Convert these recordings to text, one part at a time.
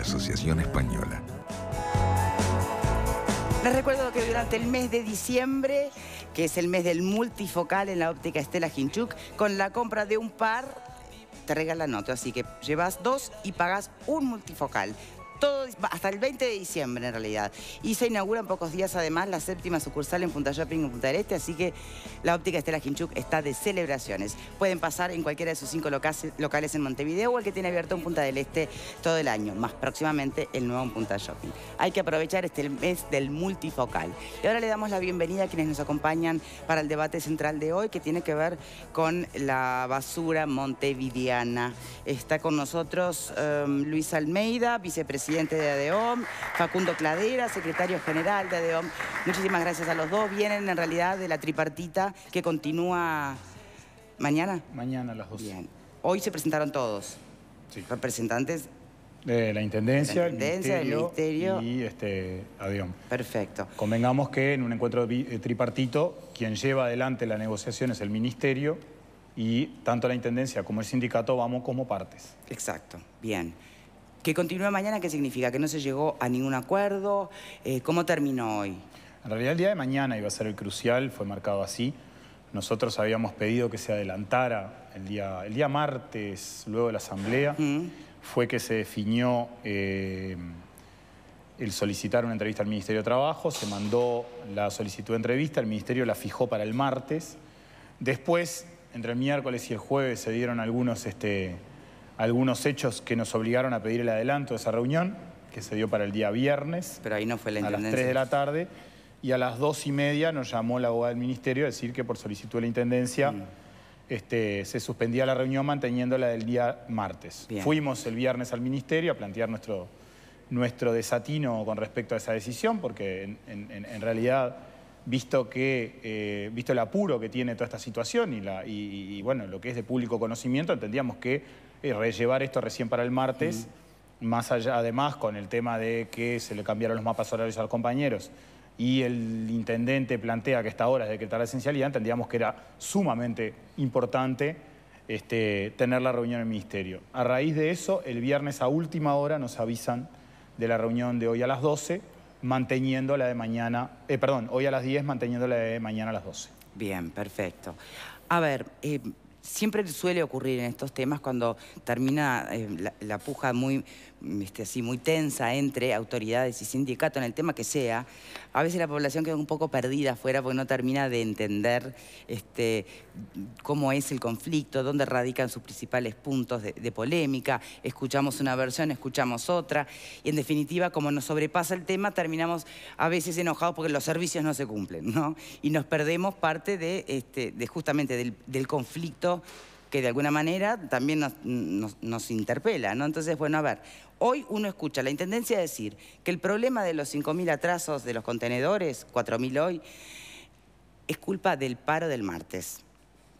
Asociación Española. Les recuerdo que durante el mes de diciembre, que es el mes del multifocal en la óptica Estela Hinchuk, con la compra de un par te regalan otro. Así que llevas dos y pagas un multifocal hasta el 20 de diciembre en realidad. Y se inaugura en pocos días además la séptima sucursal en Punta Shopping en Punta del Este, así que la óptica Estela Ginchuk está de celebraciones. Pueden pasar en cualquiera de sus cinco locales en Montevideo o el que tiene abierto en Punta del Este todo el año, más próximamente el nuevo en Punta Shopping. Hay que aprovechar este mes del multifocal. Y ahora le damos la bienvenida a quienes nos acompañan para el debate central de hoy que tiene que ver con la basura montevidiana Está con nosotros em, Luis Almeida, vicepresidente presidente de ADEOM, Facundo Cladera, secretario general de ADEOM. Muchísimas gracias a los dos. Vienen en realidad de la tripartita que continúa mañana. Mañana a las dos. Bien. Hoy se presentaron todos. Sí. Representantes de la Intendencia, Intendencia del Ministerio, y este, ADEOM. Perfecto. Convengamos que en un encuentro eh, tripartito, quien lleva adelante la negociación es el Ministerio y tanto la Intendencia como el sindicato vamos como partes. Exacto, bien que continúa mañana, ¿qué significa? ¿Que no se llegó a ningún acuerdo? Eh, ¿Cómo terminó hoy? En realidad el día de mañana iba a ser el crucial, fue marcado así. Nosotros habíamos pedido que se adelantara el día, el día martes, luego de la asamblea, fue que se definió eh, el solicitar una entrevista al Ministerio de Trabajo, se mandó la solicitud de entrevista, el Ministerio la fijó para el martes. Después, entre el miércoles y el jueves, se dieron algunos... Este, algunos hechos que nos obligaron a pedir el adelanto de esa reunión, que se dio para el día viernes. A las 3 de la tarde. Y a las 2 y media nos llamó la abogada del ministerio a decir que por solicitud de la intendencia este, se suspendía la reunión manteniéndola del día martes. Fuimos el viernes al ministerio a plantear nuestro, nuestro desatino con respecto a esa decisión, porque en realidad visto, que, eh, visto el apuro que tiene toda esta situación y, la, bueno, lo que es de público conocimiento, entendíamos que eh, rellevar esto recién para el martes, más allá además con el tema de que se le cambiaron los mapas horarios a los compañeros y el intendente plantea que esta hora es decretar la esencialidad, entendíamos que era sumamente importante este, tener la reunión en el Ministerio. A raíz de eso, el viernes a última hora nos avisan de la reunión de hoy a las 12 manteniendo la de mañana, eh, perdón, hoy a las 10, manteniendo la de mañana a las 12. Bien, perfecto. A ver, eh, Siempre suele ocurrir en estos temas cuando termina eh, la, puja muy, este, así, muy tensa entre autoridades y sindicatos, en el tema que sea, a veces la población queda un poco perdida afuera porque no termina de entender este, cómo es el conflicto, dónde radican sus principales puntos de, polémica, escuchamos una versión, escuchamos otra, y en definitiva, como nos sobrepasa el tema, terminamos a veces enojados porque los servicios no se cumplen, ¿no? Y nos perdemos parte de, este, de justamente del conflicto que de alguna manera también nos, interpela, ¿no? Entonces, bueno, a ver, hoy uno escucha la Intendencia decir que el problema de los 5.000 atrasos de los contenedores, 4.000 hoy, es culpa del paro del martes.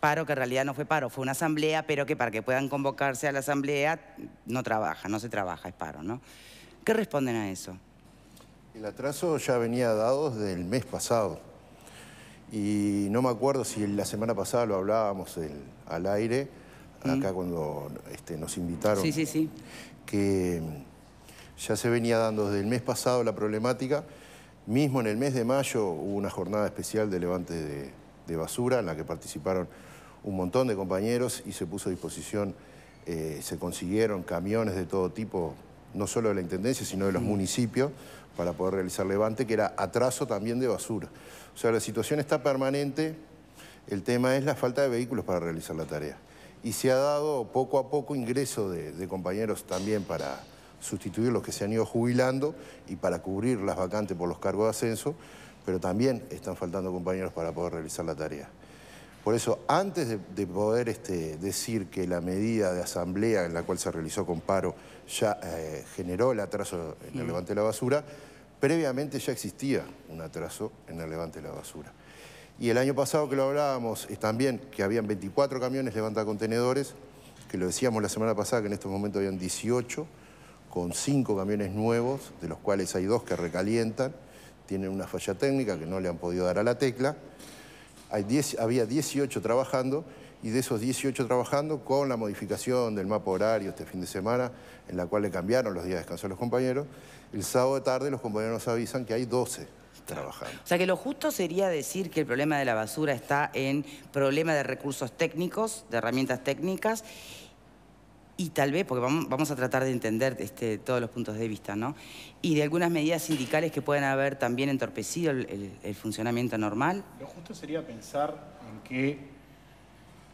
Paro que en realidad no fue paro, fue una asamblea, pero que para que puedan convocarse a la asamblea no trabaja, no se trabaja, es paro, ¿no? ¿Qué responden a eso? El atraso ya venía dado desde el mes pasado. Y no me acuerdo si la semana pasada lo hablábamos, el, al aire, acá mm. cuando este, nos invitaron, que mm, ya se venía dando desde el mes pasado la problemática. Mismo en el mes de mayo hubo una jornada especial de levante de, basura en la que participaron un montón de compañeros y se puso a disposición, eh, se consiguieron camiones de todo tipo, no solo de la Intendencia, sino de los municipios, para poder realizar levante, que era atraso también de basura. O sea, la situación está permanente, el tema es la falta de vehículos para realizar la tarea. Y se ha dado poco a poco ingreso de, compañeros también para sustituir los que se han ido jubilando y para cubrir las vacantes por los cargos de ascenso, pero también están faltando compañeros para poder realizar la tarea. Por eso, antes de, poder este, decir que la medida de asamblea en la cual se realizó con paro ya eh, generó el atraso en el levante de la basura, previamente ya existía un atraso en el levante de la basura. Y el año pasado que lo hablábamos, es también que habían 24 camiones levanta contenedores que lo decíamos la semana pasada que en este momento habían 18, con 5 camiones nuevos, de los cuales hay dos que recalientan, tienen una falla técnica que no le han podido dar a la tecla. Hay 10, había 18 trabajando y de esos 18 trabajando, con la modificación del mapa horario este fin de semana, en la cual le cambiaron los días de descanso a los compañeros, el sábado de tarde los compañeros nos avisan que hay 12 o sea que lo justo sería decir que el problema de la basura está en problema de recursos técnicos, de herramientas técnicas, y tal vez, porque vamos a tratar de entender este, todos los puntos de vista, ¿no? Y de algunas medidas sindicales que pueden haber también entorpecido el, funcionamiento normal. Lo justo sería pensar en que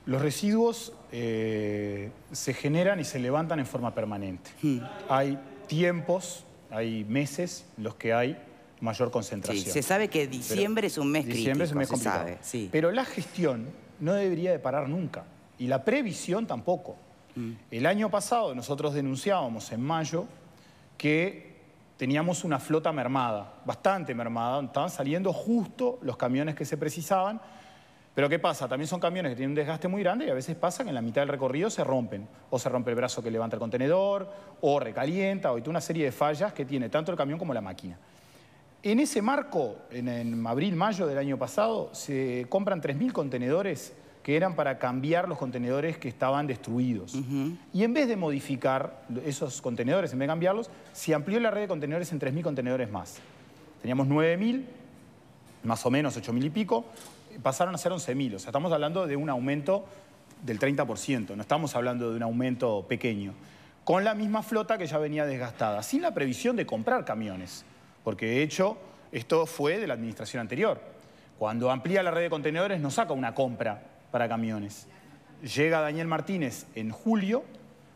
los residuos eh, se generan y se levantan en forma permanente. Hmm. Hay tiempos, hay meses los que hay mayor concentración. Sí, se sabe que diciembre es un mes crítico. Diciembre es un mes complicado. sí. Pero la gestión no debería de parar nunca. Y la previsión tampoco. Mm. El año pasado nosotros denunciábamos en mayo que teníamos una flota mermada, bastante mermada. Estaban saliendo justo los camiones que se precisaban. Pero ¿qué pasa? También son camiones que tienen un desgaste muy grande y a veces pasa que en la mitad del recorrido se rompen. O se rompe el brazo que levanta el contenedor, o recalienta, o hay una serie de fallas que tiene tanto el camión como la máquina. En ese marco, en, abril-mayo del año pasado, se compran 3.000 contenedores que eran para cambiar los contenedores que estaban destruidos. Y en vez de modificar esos contenedores, en vez de cambiarlos, se amplió la red de contenedores en 3.000 contenedores más. Teníamos 9.000, más o menos 8.000 y pico, pasaron a ser 11.000. O sea, estamos hablando de un aumento del 30%, no estamos hablando de un aumento pequeño. Con la misma flota que ya venía desgastada, sin la previsión de comprar camiones porque de hecho esto fue de la administración anterior. Cuando amplía la red de contenedores no saca una compra para camiones. Llega Daniel Martínez en julio,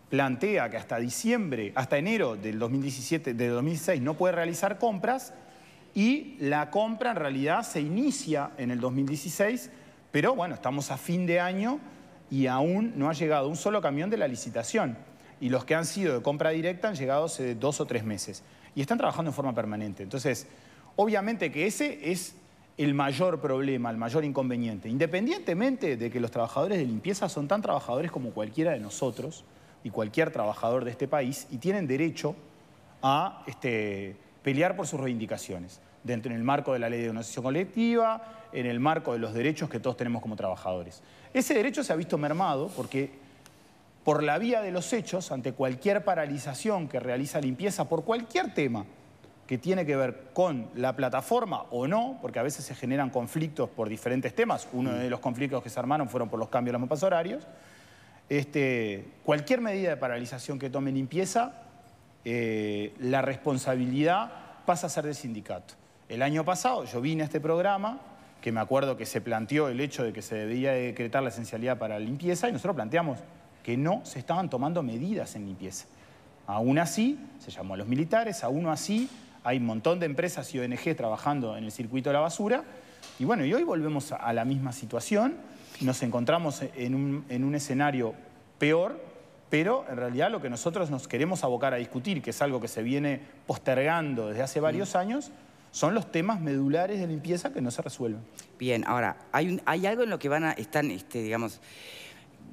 plantea que hasta diciembre, hasta enero del 2017, de 2006 no puede realizar compras y la compra en realidad se inicia en el 2016, pero bueno, estamos a fin de año y aún no ha llegado un solo camión de la licitación y los que han sido de compra directa han llegado hace dos o tres meses y están trabajando en forma permanente. Entonces, obviamente que ese es el mayor problema, el mayor inconveniente, independientemente de que los trabajadores de limpieza son tan trabajadores como cualquiera de nosotros y cualquier trabajador de este país y tienen derecho a este, pelear por sus reivindicaciones dentro en el marco de la ley de negociación colectiva, en el marco de los derechos que todos tenemos como trabajadores. Ese derecho se ha visto mermado porque por la vía de los hechos, ante cualquier paralización que realiza limpieza por cualquier tema que tiene que ver con la plataforma o no, porque a veces se generan conflictos por diferentes temas, uno mm. de los conflictos que se armaron fueron por los cambios de los mapas horarios, este, cualquier medida de paralización que tome limpieza, eh, la responsabilidad pasa a ser del sindicato. El año pasado yo vine a este programa, que me acuerdo que se planteó el hecho de que se debía decretar la esencialidad para limpieza, y nosotros planteamos que no se estaban tomando medidas en limpieza. Aún así, se llamó a los militares, aún así hay un montón de empresas y ONG trabajando en el circuito de la basura. Y bueno, y hoy volvemos a la misma situación, nos encontramos en un, escenario peor, pero en realidad lo que nosotros nos queremos abocar a discutir, que es algo que se viene postergando desde hace varios mm. años, son los temas medulares de limpieza que no se resuelven. Bien, ahora, hay, algo en lo que van a, estar, este, digamos,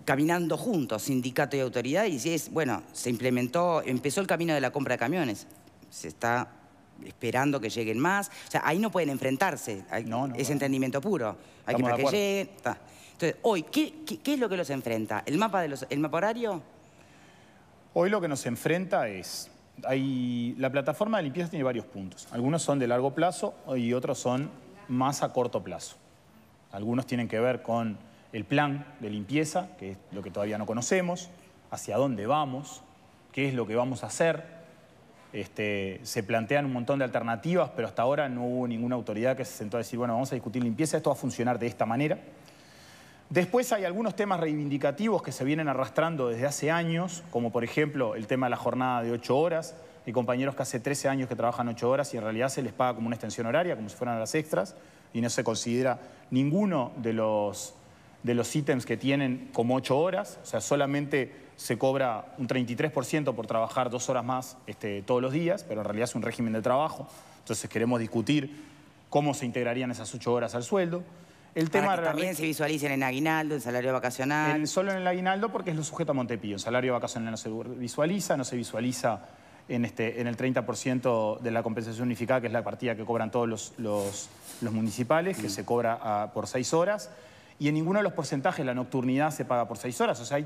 caminando juntos, sindicato y autoridad, y es, bueno, se implementó, empezó el camino de la compra de camiones. Se está esperando que lleguen más. O sea, ahí no pueden enfrentarse. es entendimiento puro. Hay que para que lleguen. Entonces, hoy, ¿qué, es lo que los enfrenta? ¿El mapa, de ¿El mapa horario? Hoy lo que nos enfrenta es... Hay, la plataforma de limpieza tiene varios puntos. Algunos son de largo plazo y otros son más a corto plazo. Algunos tienen que ver con el plan de limpieza, que es lo que todavía no conocemos, hacia dónde vamos, qué es lo que vamos a hacer. Este, se plantean un montón de alternativas, pero hasta ahora no hubo ninguna autoridad que se sentó a decir, bueno, vamos a discutir limpieza, esto va a funcionar de esta manera. Después hay algunos temas reivindicativos que se vienen arrastrando desde hace años, como por ejemplo el tema de la jornada de ocho horas. Hay compañeros que hace 13 años que trabajan ocho horas y en realidad se les paga como una extensión horaria, como si fueran las extras, y no se considera ninguno de los de los ítems que tienen como 8 horas, o sea, solamente se cobra un 33% por trabajar dos horas más este, todos los días, pero en realidad es un régimen de trabajo. Entonces queremos discutir cómo se integrarían esas ocho horas al sueldo. El tema también se visualicen en aguinaldo, en salario vacacional. solo en el aguinaldo porque es lo sujeto a Montepío. En salario vacacional no se visualiza, no se visualiza en, este, en el 30% de la compensación unificada, que es la partida que cobran todos los, los, municipales, que se cobra ah, por seis horas y en ninguno de los porcentajes la nocturnidad se paga por seis horas. O sea,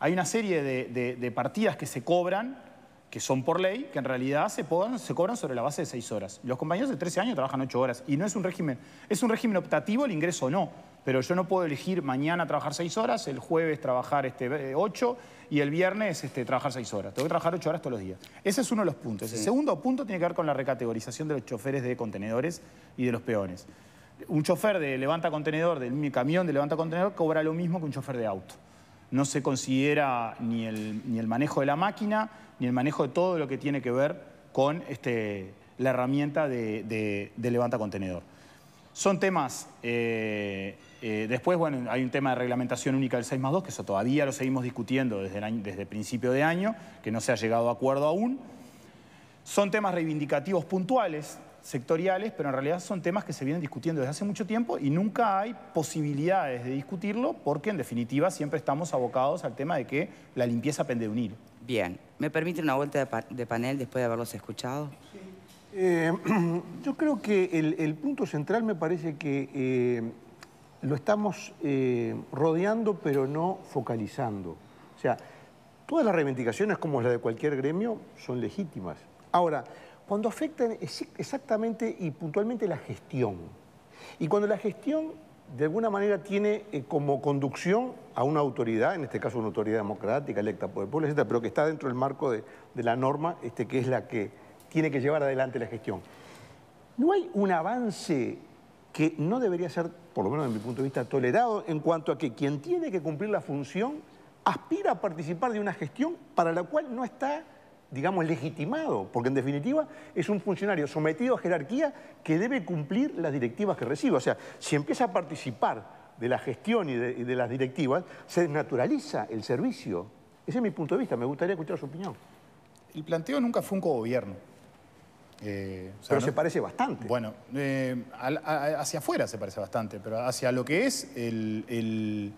hay, una serie de, partidas que se cobran, que son por ley, que en realidad se, se cobran sobre la base de seis horas. Los compañeros de 13 años trabajan ocho horas y no es un régimen, es un régimen optativo el ingreso o no. Pero yo no puedo elegir mañana trabajar seis horas, el jueves trabajar este, eh, ocho y el viernes este, trabajar seis horas. Tengo que trabajar ocho horas todos los días. Ese es uno de los puntos. El segundo punto tiene que ver con la recategorización de los choferes de contenedores y de los peones un chofer de levanta contenedor, del camión de levanta contenedor, cobra lo mismo que un chofer de auto. No se considera ni el, ni el manejo de la máquina, ni el manejo de todo lo que tiene que ver con este, la herramienta de, levanta contenedor. Son temas, eh, eh, después bueno, hay un tema de reglamentación única del 6 más 2, que eso todavía lo seguimos discutiendo desde, el desde principio de año, que no se ha llegado a acuerdo aún. Son temas reivindicativos puntuales, sectoriales, pero en realidad son temas que se vienen discutiendo desde hace mucho tiempo y nunca hay posibilidades de discutirlo porque en definitiva siempre estamos abocados al tema de que la limpieza pende de un Bien, ¿me permite una vuelta de, panel después de haberlos escuchado? Eh, yo creo que el, punto central me parece que eh, lo estamos eh, rodeando pero no focalizando. O sea, todas las reivindicaciones como las de cualquier gremio son legítimas. Ahora, cuando afectan exactamente y puntualmente la gestión. Y cuando la gestión de alguna manera tiene eh, como conducción a una autoridad, en este caso una autoridad democrática, electa por el pueblo, etc., pero que está dentro del marco de, la norma este, que es la que tiene que llevar adelante la gestión. ¿No hay un avance que no debería ser, por lo menos desde mi punto de vista, tolerado en cuanto a que quien tiene que cumplir la función aspira a participar de una gestión para la cual no está digamos, legitimado, porque en definitiva es un funcionario sometido a jerarquía que debe cumplir las directivas que recibe. O sea, si empieza a participar de la gestión y de, las directivas, se desnaturaliza el servicio. Ese es mi punto de vista, me gustaría escuchar su opinión. El planteo nunca fue un cogobierno. Eh, pero se parece bastante. Bueno, eh, hacia afuera se parece bastante, pero hacia lo que es el,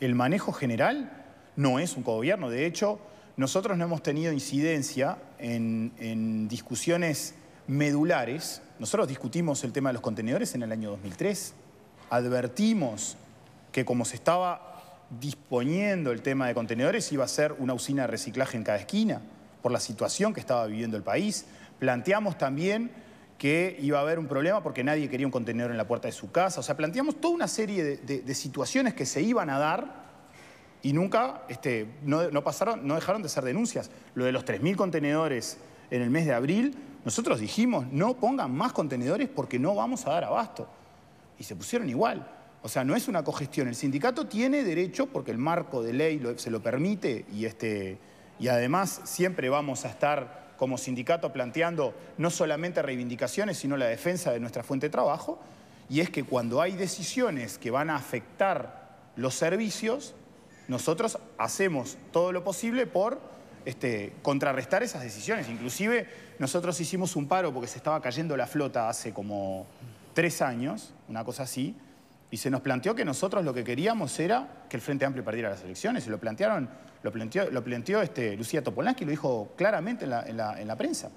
el manejo general no es un co-gobierno, De hecho, nosotros no hemos tenido incidencia en, discusiones medulares. Nosotros discutimos el tema de los contenedores en el año 2003. Advertimos que como se estaba disponiendo el tema de contenedores iba a ser una usina de reciclaje en cada esquina por la situación que estaba viviendo el país. Planteamos también que iba a haber un problema porque nadie quería un contenedor en la puerta de su casa. O sea, planteamos toda una serie de situaciones que se iban a dar y nunca este, no, pasaron, no dejaron de ser denuncias. Lo de los 3.000 contenedores en el mes de abril, nosotros dijimos, no pongan más contenedores porque no vamos a dar abasto. Y se pusieron igual. O sea, no es una cogestión. El sindicato tiene derecho, porque el marco de ley se lo permite, y, este, y además siempre vamos a estar como sindicato planteando no solamente reivindicaciones, sino la defensa de nuestra fuente de trabajo, y es que cuando hay decisiones que van a afectar los servicios, nosotros hacemos todo lo posible por este, contrarrestar esas decisiones. Inclusive nosotros hicimos un paro porque se estaba cayendo la flota hace como tres años, una cosa así, y se nos planteó que nosotros lo que queríamos era que el Frente Amplio perdiera las elecciones. Y lo plantearon, lo planteó, lo planteó este, Lucía Topolansky, lo dijo claramente en la, prensa.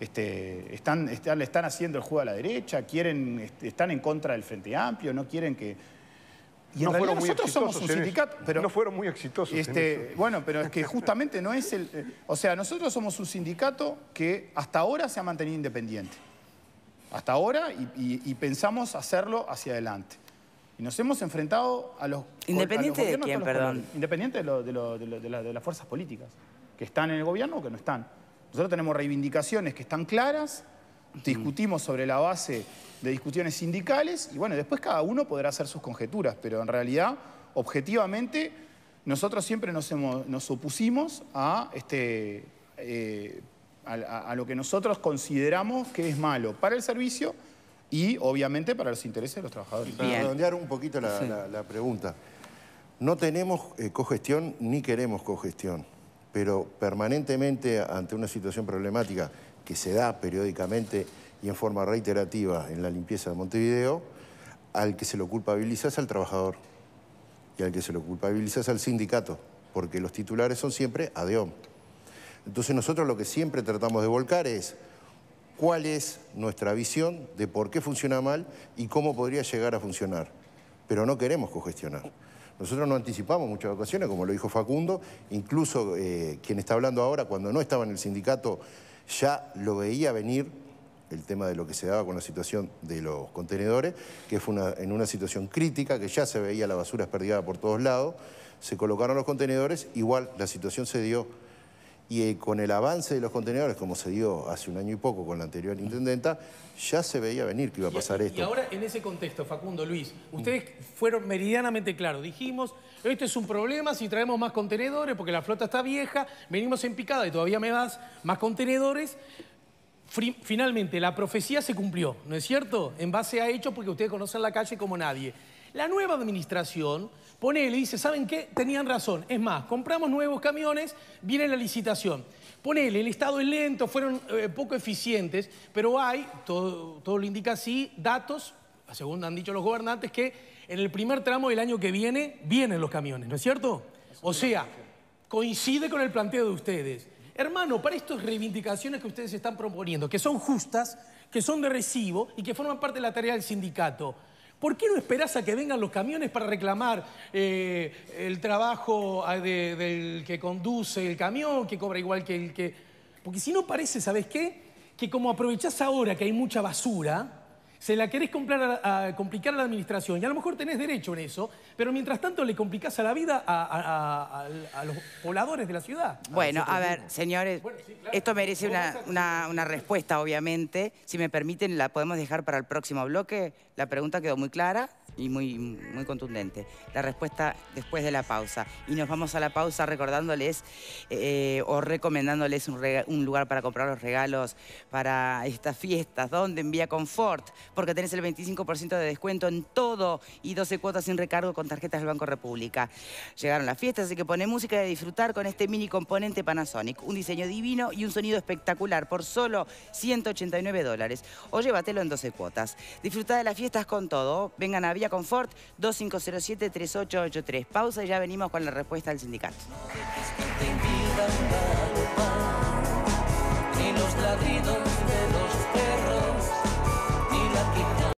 Este, están, están, haciendo el juego a la derecha, quieren, están en contra del Frente Amplio, no quieren que, no fueron muy nosotros somos un sindicato. Pero, no fueron muy exitosos. Este, bueno, pero es que justamente no es el. Eh, o sea, nosotros somos un sindicato que hasta ahora se ha mantenido independiente. Hasta ahora y, pensamos hacerlo hacia adelante. Y nos hemos enfrentado a los. ¿Independiente de quién, perdón? independiente de las fuerzas políticas, que están en el gobierno o que no están. Nosotros tenemos reivindicaciones que están claras discutimos sobre la base de discusiones sindicales y bueno, después cada uno podrá hacer sus conjeturas, pero en realidad, objetivamente, nosotros siempre nos, opusimos a, este, eh, a, lo que nosotros consideramos que es malo para el servicio y obviamente para los intereses de los trabajadores. Para redondear un poquito la, pregunta, no tenemos eh, cogestión ni queremos cogestión, pero permanentemente ante una situación problemática que se da periódicamente y en forma reiterativa en la limpieza de Montevideo, al que se lo culpabilizas al trabajador y al que se lo culpabilizas al sindicato, porque los titulares son siempre ADEOM. Entonces nosotros lo que siempre tratamos de volcar es cuál es nuestra visión de por qué funciona mal y cómo podría llegar a funcionar. Pero no queremos cogestionar. Nosotros no anticipamos muchas ocasiones, como lo dijo Facundo, incluso eh, quien está hablando ahora, cuando no estaba en el sindicato, ya lo veía venir el tema de lo que se daba con la situación de los contenedores, que fue en una situación crítica, que ya se veía la basura esperdigada por todos lados, se colocaron los contenedores, igual la situación se dio y eh, con el avance de los contenedores, como se dio hace un año y poco con la anterior intendenta, ya se veía venir que iba a pasar esto. Y ahora, en ese contexto, Facundo, Luis, ustedes fueron meridianamente claros. Dijimos, esto es un problema si traemos más contenedores, porque la flota está vieja, venimos en picada y todavía me das más contenedores. Finalmente, la profecía se cumplió, ¿no es cierto? En base a hechos, porque ustedes conocen la calle como nadie. La nueva administración Ponele, dice, ¿saben qué? Tenían razón. Es más, compramos nuevos camiones, viene la licitación. Ponele, el Estado es lento, fueron eh, poco eficientes, pero hay, todo, todo lo indica así, datos, según han dicho los gobernantes, que en el primer tramo del año que viene vienen los camiones, ¿no es cierto? O sea, coincide con el planteo de ustedes. Hermano, para estas reivindicaciones que ustedes están proponiendo, que son justas, que son de recibo y que forman parte de la tarea del sindicato, ¿Por qué no esperás a que vengan los camiones para reclamar eh, el trabajo ah, del que conduce el camión, que cobra igual que el que... Porque si no parece, ¿sabes qué? Que como aprovechás ahora que hay mucha basura, se la querés complicar a la administración y a lo mejor tenés derecho en eso, pero mientras tanto le complicás a la vida a, los pobladores de la ciudad. Bueno, a ver, señores, esto merece una, una respuesta, obviamente. Si me permiten, la podemos dejar para el próximo bloque. La pregunta quedó muy clara y muy, muy contundente. La respuesta después de la pausa. Y nos vamos a la pausa recordándoles eh, o recomendándoles un, lugar para comprar los regalos para estas fiestas. ¿Dónde? Envía Confort, porque tenés el 25% de descuento en todo y 12 cuotas sin recargo con tarjetas del Banco República. Llegaron las fiestas, así que pone música y disfrutar con este mini componente Panasonic. Un diseño divino y un sonido espectacular por solo 189 dólares. O llévatelo en 12 cuotas. Disfruta de las fiestas con todo. Vengan a Vía Confort 2507-3883. Pausa y ya venimos con la respuesta del sindicato. los ladridos de